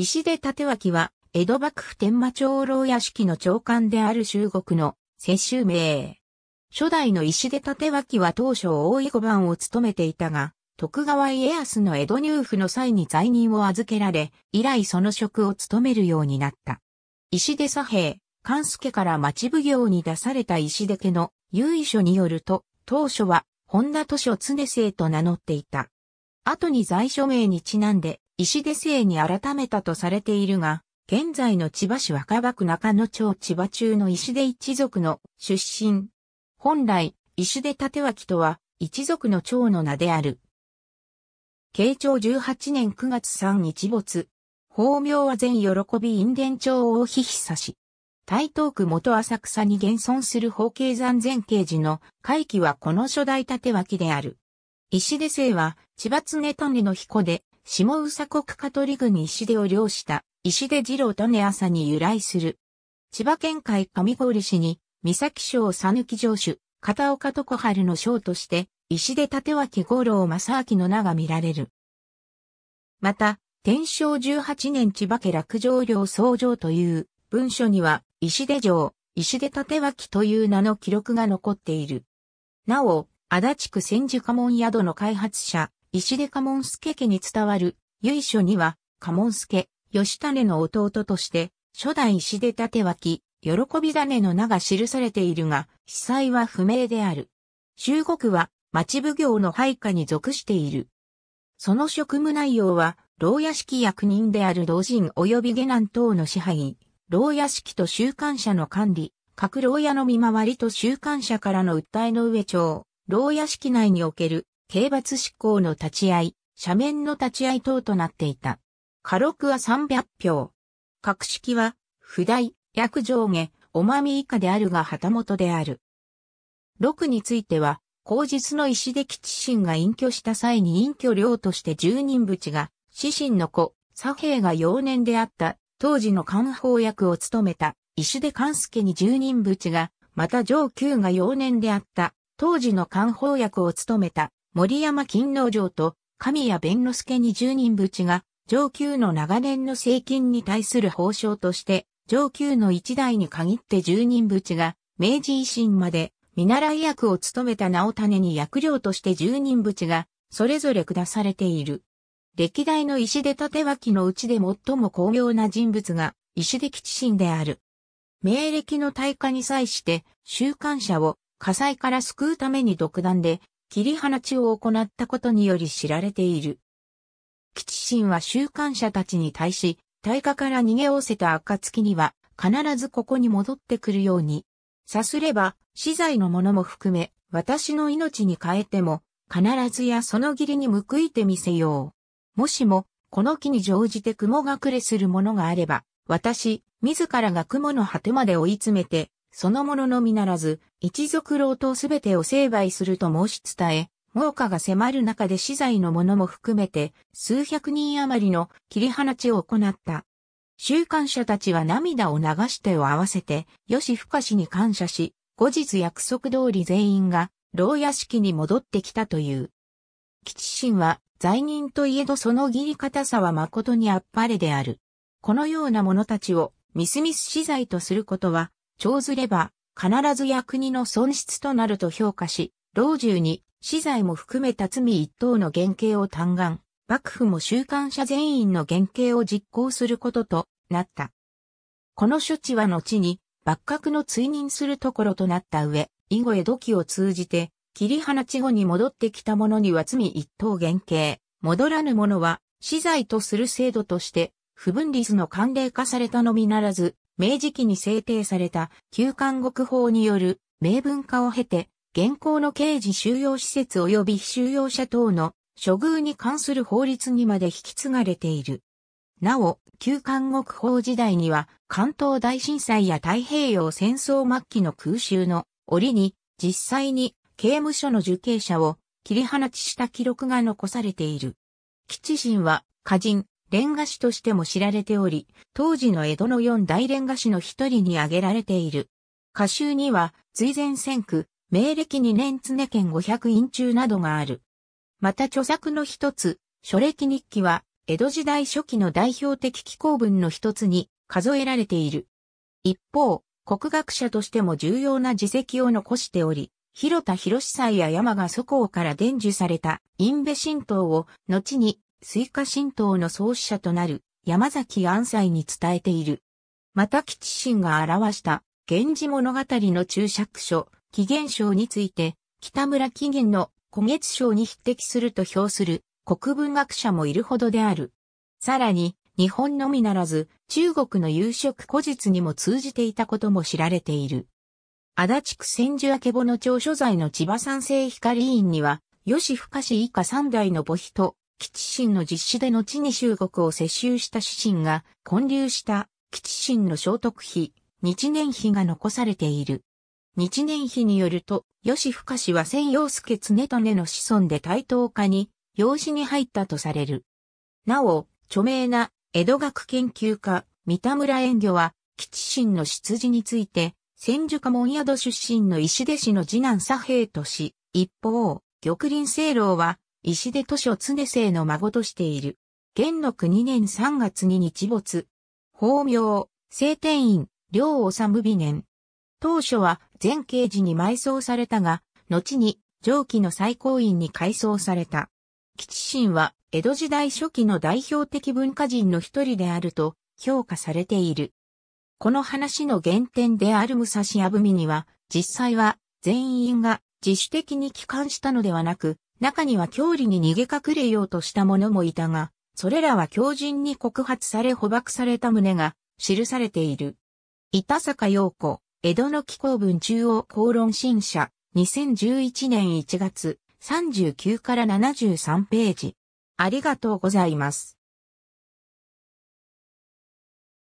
石出立脇は、江戸幕府天馬長老屋敷の長官である中国の世襲名。初代の石出立脇は当初大井五番を務めていたが、徳川家康の江戸入府の際に罪人を預けられ、以来その職を務めるようになった。石出左平、関助から町奉行に出された石出家の由緒によると、当初は本田図書常生と名乗っていた。後に在所名にちなんで、石出生に改めたとされているが、現在の千葉市若葉区中野町千葉中の石出一族の出身。本来、石出立脇とは、一族の長の名である。慶長18年9月3日没。法名は全喜び院伝町ひひさし。台東区元浅草に現存する法慶山前慶寺の会期はこの初代立脇である。石出生は千葉常種の彦で、下宇佐国香取郡石出を漁した石出二郎種朝に由来する。千葉県海上郡市に、三崎省佐抜城主、片岡徳春の章として、石出立脇五郎正明の名が見られる。また、天正18年千葉家落城領総城という文書には、石出城、石出立脇という名の記録が残っている。なお、足立区千住家門宿の開発者、石出家門助家に伝わる由緒には、家門助、吉種の弟として、初代石出立脇、喜び種の名が記されているが、被災は不明である。中国は、町奉行の配下に属している。その職務内容は、牢屋敷役人である老人及び下男等の支配、牢屋敷と習慣者の管理、各牢屋の見回りと習慣者からの訴えの上長、牢屋敷内における刑罰執行の立ち会い、斜面の立ち会い等となっていた。家禄は300票。格式は、不代、役上下、おまみ以下であるが旗本である。6については、後日の石出吉神が隠居した際に隠居領として十人淵が、死神の子、左平が幼年であった、当時の官法役を務めた、石出勘助に十人淵が、また上級が幼年であった、当時の官法役を務めた、森山金之城と神谷弁之助に十人淵が上級の長年の政金に対する報奨として、上級の一代に限って十人淵が明治維新まで見習い役を務めた直種に役料として十人淵がそれぞれ下されている。歴代の石出立脇のうちで最も巧妙な人物が石出吉信である。明暦の大火に際して、週刊者を火災から救うために独断で切り放ちを行ったことにより知られている。吉神は習慣者たちに対し、大火から逃げおせた暁には、必ずここに戻ってくるように。さすれば、資材のものも含め、私の命に変えても、必ずやその義理に報いてみせよう。もしも、この木に乗じて雲隠れするものがあれば、私、自らが雲の果てまで追い詰めて、そのもののみならず、一族老頭すべてを成敗すると申し伝え、猛火が迫る中で資材のものも含めて、数百人余りの切り放ちを行った。週刊者たちは涙を流してを合わせて、吉深氏に感謝し、後日約束通り全員が、牢屋敷に戻ってきたという。吉神は、罪人といえどその義理方さは誠にあっぱれである。このような者たちを、みすみす資材とすることは、超ずれば、必ずや国の損失となると評価し、老中に、資材も含めた罪一等の原刑を嘆願、幕府も習慣者全員の原刑を実行することとなった。この処置は後に、幕閣の追認するところとなった上、以後へ土器を通じて、切り放ち後に戻ってきた者には罪一等原刑、戻らぬ者は、資材とする制度として、不分立の慣例化されたのみならず、明治期に制定された旧監獄法による明文化を経て、現行の刑事収容施設及び収容者等の処遇に関する法律にまで引き継がれている。なお、旧監獄法時代には、関東大震災や太平洋戦争末期の空襲の折に、実際に刑務所の受刑者を切り放ちした記録が残されている。基地人は、歌人、レンガ師としても知られており、当時の江戸の四大レンガ師の一人に挙げられている。歌集には、随前千句、明暦二年常県五百院中などがある。また著作の一つ、書歴日記は、江戸時代初期の代表的紀行文の一つに数えられている。一方、国学者としても重要な辞績を残しており、広田博司祭や山が祖校から伝授された、イ部神道を、後に水化神道の創始者となる山崎安斎に伝えている。また吉神が表した源氏物語の注釈書、紀元章について、北村紀元の古月章に匹敵すると評する国文学者もいるほどである。さらに、日本のみならず、中国の夕食古実にも通じていたことも知られている。足立区千住明けぼの町所在の千葉三世光院には、吉深氏以下三代の母妃と基地神の実施で後に中国を接収した主神が混流した基地神の聖徳碑、日年碑が残されている。日年碑によると、吉深氏は千陽介常種の子孫で対等家に養子に入ったとされる。なお、著名な江戸学研究家、三田村遠魚は、基地神の出自について、千住家門宿出身の石出氏の次男左平とし、一方、玉林清老は、石出図書常生の孫としている。元禄2年3月に日没。法名、聖天院、両治美年。当初は前刑事に埋葬されたが、後に上記の最高院に改装された。吉神は江戸時代初期の代表的文化人の一人であると評価されている。この話の原点である武蔵阿部には、実際は全員が自主的に帰還したのではなく、中には郷里に逃げ隠れようとした者もいたが、それらは狂人に告発され捕獲された旨が記されている。板坂陽子、江戸の紀行文中央公論新社、2011年1月、39から73ページ。ありがとうございます。